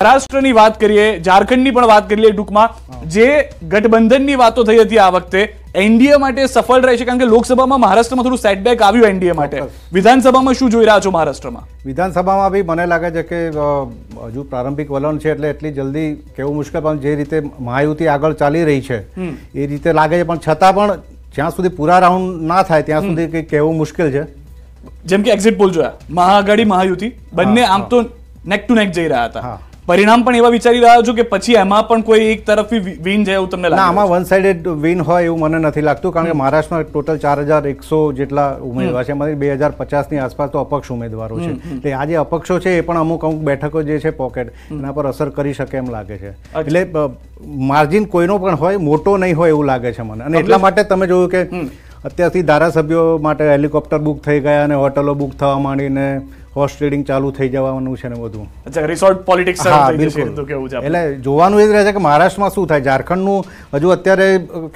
મહારાષ્ટ્રની વાત કરીએ ઝારખંડની પણ વાત કરીએ ટૂંકમાં જે ગઠબંધનની વાતો થઈ હતી આ વખતે એનડીએ માટે સફળ રહેશે કારણ કે લોકસભામાં મહારાષ્ટ્રમાં થોડું સેટબેક આવ્યું એનડીએ માટે વિધાનસભામાં શું જોઈ રહ્યા છો મહારાષ્ટ્રમાં વિધાનસભામાં બી મને લાગે છે કે હજુ પ્રારંભિક વલણ છે એટલે એટલી જલ્દી કેવું મુશ્કેલ પણ જે રીતે મહાયુતિ આગળ ચાલી રહી છે એ રીતે લાગે છે પણ છતાં પણ જ્યાં સુધી પૂરા રાઉન્ડ ના થાય ત્યાં સુધી કંઈક કહેવું મુશ્કેલ છે જેમ કે એક્ઝિટ પોલ જોયા મહાઆઘાડી મહાયુતિ બંને આમ તો નેક ટુ નેક જઈ રહ્યા હતા પરિણામ પણ એવા વિચારી રહ્યા છો કે પછી એમાં પણ કોઈ એક તરફી વિન જાય એવું તમને લાગે આમાં વન સાઇડેડ વિન હોય એવું મને નથી લાગતું કારણ કે મહારાષ્ટ્રમાં ટોટલ ચાર હજાર એકસો જેટલા ઉમેદવાર છે બે હજાર પચાસની આસપાસ તો અપક્ષ ઉમેદવારો છે એટલે આ જે અપક્ષો છે એ પણ અમુક અમુક બેઠકો જે છે પોકેટ એના પર અસર કરી શકે એમ લાગે છે એટલે માર્જિન કોઈનો પણ હોય મોટો નહીં હોય એવું લાગે છે મને અને એટલા માટે તમે જોયું કે અત્યારથી ધારાસભ્યો માટે હેલિકોપ્ટર બુક થઈ ગયા અને હોટલો બુક થવા માંડીને હોર્સ ટ્રેડિંગ ચાલુ થઈ જવાનું છે ને બધું અચ્છા રિસોર્ટ પોલિટિક્સ એટલે જોવાનું એ જ રહે છે કે મહારાષ્ટ્રમાં શું થાય ઝારખંડનું હજુ અત્યારે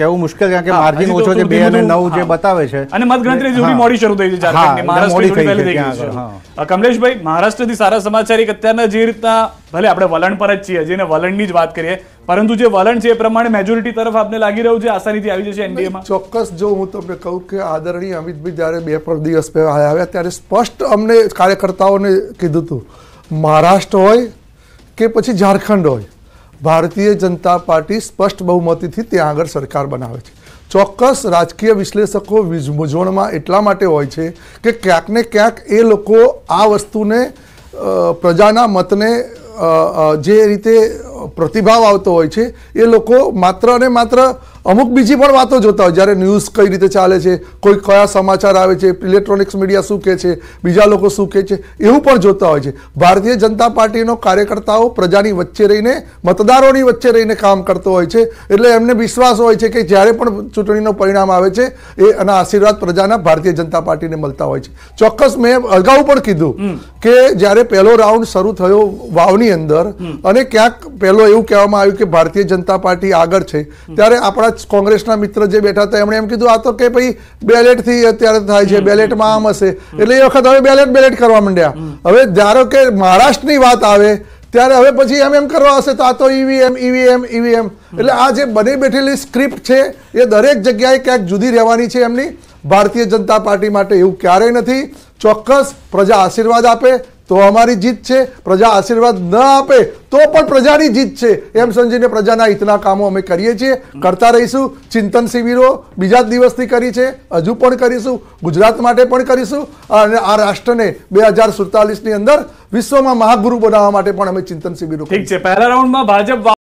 કહેવું મુશ્કેલ કારણ કે માર્જિન ઓછો છે બે અને નવ જે બતાવે છે અને મતગણતરી થોડી મોડી શરૂ થઈ છે ઝારખંડની કમલેશભાઈ મહારાષ્ટ્રથી સારા સમાચાર એક અત્યારના જે રીતના ભલે આપણે વલણ પર જ છીએ હજી વલણની જ વાત કરીએ પરંતુ જે વલણ છે એ પ્રમાણે મેજોરિટી તરફ આપને લાગી રહ્યું છે આસાનીથી આવી જશે એનડીએમાં ચોક્કસ જો હું તમને કહું કે આદરણીય અમિતભાઈ જ્યારે બે પર દિવસ પહેલાં આવ્યા ત્યારે સ્પષ્ટ અમને કાર્યકર્તાઓને કીધું હતું મહારાષ્ટ્ર હોય કે પછી ઝારખંડ હોય ભારતીય જનતા પાર્ટી સ્પષ્ટ બહુમતીથી ત્યાં આગળ સરકાર બનાવે છે ચોક્કસ રાજકીય વિશ્લેષકો મૂંઝવણમાં એટલા માટે હોય છે કે ક્યાંકને ક્યાંક એ લોકો આ વસ્તુને પ્રજાના મતને જે રીતે પ્રતિભાવ આવતો હોય છે એ લોકો માત્ર અને માત્ર અમુક બીજી પણ વાતો જોતા હોય જ્યારે ન્યૂઝ કઈ રીતે ચાલે છે કોઈ કયા સમાચાર આવે છે ઇલેક્ટ્રોનિક્સ મીડિયા શું કહે છે બીજા લોકો શું કહે છે એવું પણ જોતા હોય છે ભારતીય જનતા પાર્ટીનો કાર્યકર્તાઓ પ્રજાની વચ્ચે રહીને મતદારોની વચ્ચે રહીને કામ કરતો હોય છે એટલે એમને વિશ્વાસ હોય છે કે જ્યારે પણ ચૂંટણીનો પરિણામ આવે છે એ એના આશીર્વાદ પ્રજાના ભારતીય જનતા પાર્ટીને મળતા હોય છે ચોક્કસ મેં અગાઉ પણ કીધું કે જ્યારે પહેલો રાઉન્ડ શરૂ થયો વાવની અંદર અને ક્યાંક પહેલો એવું કહેવામાં આવ્યું કે ભારતીય જનતા પાર્ટી આગળ છે ત્યારે આપણા આપણા કોંગ્રેસના મિત્ર જે બેઠા હતા એમણે એમ કીધું આ તો કે ભાઈ બેલેટથી અત્યારે થાય છે બેલેટમાં આમ હશે એટલે એ વખત હવે બેલેટ બેલેટ કરવા માંડ્યા હવે ધારો કે મહારાષ્ટ્રની વાત આવે ત્યારે હવે પછી એમ એમ કરવા હશે તો આ તો ઈવીએમ ઈવીએમ ઈવીએમ એટલે આ જે બની બેઠેલી સ્ક્રિપ્ટ છે એ દરેક જગ્યાએ ક્યાંક જુદી રહેવાની છે એમની ભારતીય જનતા પાર્ટી માટે એવું ક્યારેય નથી ચોક્કસ પ્રજા આશીર્વાદ આપે તો અમારી જીત છે પ્રજા આશીર્વાદ ન આપે તો પણ પ્રજાની જીત છે એમ સમજીને પ્રજાના હિતના કામો અમે કરીએ છીએ કરતા રહીશું ચિંતન શિબિરો બીજા દિવસથી કરી છે હજુ પણ કરીશું ગુજરાત માટે પણ કરીશું અને આ રાષ્ટ્રને બે હજાર સુડતાલીસની અંદર વિશ્વમાં મહાગુરુ બનાવવા માટે પણ અમે ચિંતન શિબિરો ઠીક છે પહેલા રાઉન્ડમાં ભાજપ